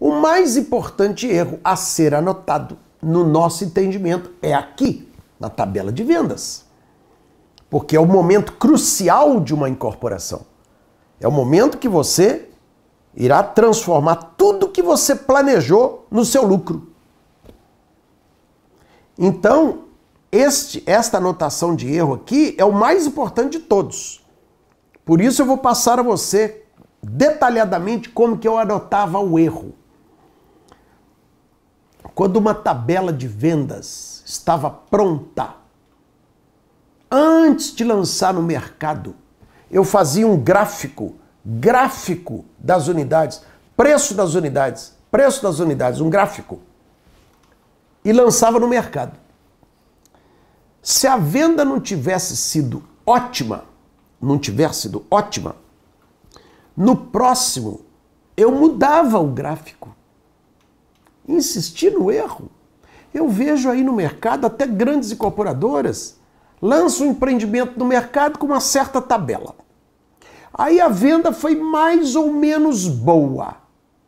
O mais importante erro a ser anotado no nosso entendimento é aqui, na tabela de vendas. Porque é o momento crucial de uma incorporação. É o momento que você irá transformar tudo que você planejou no seu lucro. Então, este, esta anotação de erro aqui é o mais importante de todos. Por isso eu vou passar a você detalhadamente como que eu anotava o erro. Quando uma tabela de vendas estava pronta, antes de lançar no mercado, eu fazia um gráfico, gráfico das unidades, preço das unidades, preço das unidades, um gráfico, e lançava no mercado. Se a venda não tivesse sido ótima, não tivesse sido ótima, no próximo eu mudava o gráfico insistir no erro. Eu vejo aí no mercado até grandes incorporadoras lançam um empreendimento no mercado com uma certa tabela. Aí a venda foi mais ou menos boa.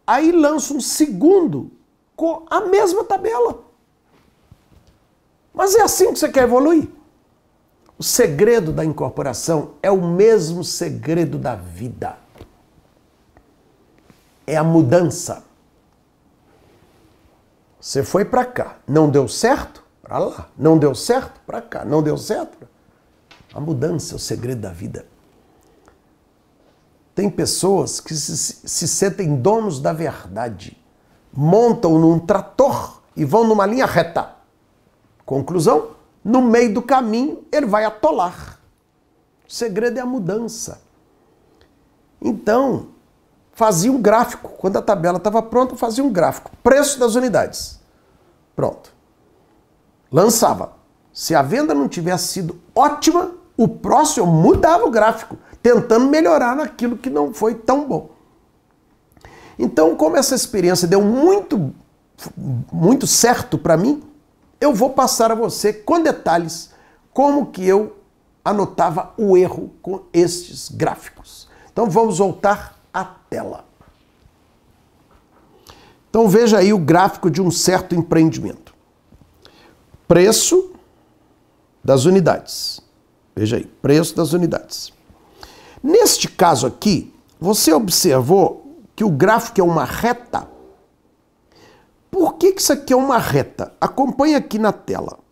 Aí lança um segundo com a mesma tabela. Mas é assim que você quer evoluir. O segredo da incorporação é o mesmo segredo da vida. É a mudança. Você foi para cá, não deu certo? Para lá. Não deu certo? Para cá. Não deu certo? Pra... A mudança é o segredo da vida. Tem pessoas que se, se sentem donos da verdade, montam num trator e vão numa linha reta. Conclusão? No meio do caminho, ele vai atolar. O segredo é a mudança. Então, fazia um gráfico. Quando a tabela estava pronta, fazia um gráfico. Preço das unidades. Pronto. Lançava. Se a venda não tivesse sido ótima, o próximo mudava o gráfico, tentando melhorar naquilo que não foi tão bom. Então, como essa experiência deu muito, muito certo para mim, eu vou passar a você com detalhes como que eu anotava o erro com estes gráficos. Então vamos voltar a tela. Então veja aí o gráfico de um certo empreendimento. Preço das unidades. Veja aí, preço das unidades. Neste caso aqui, você observou que o gráfico é uma reta. Por que, que isso aqui é uma reta? Acompanhe aqui na tela.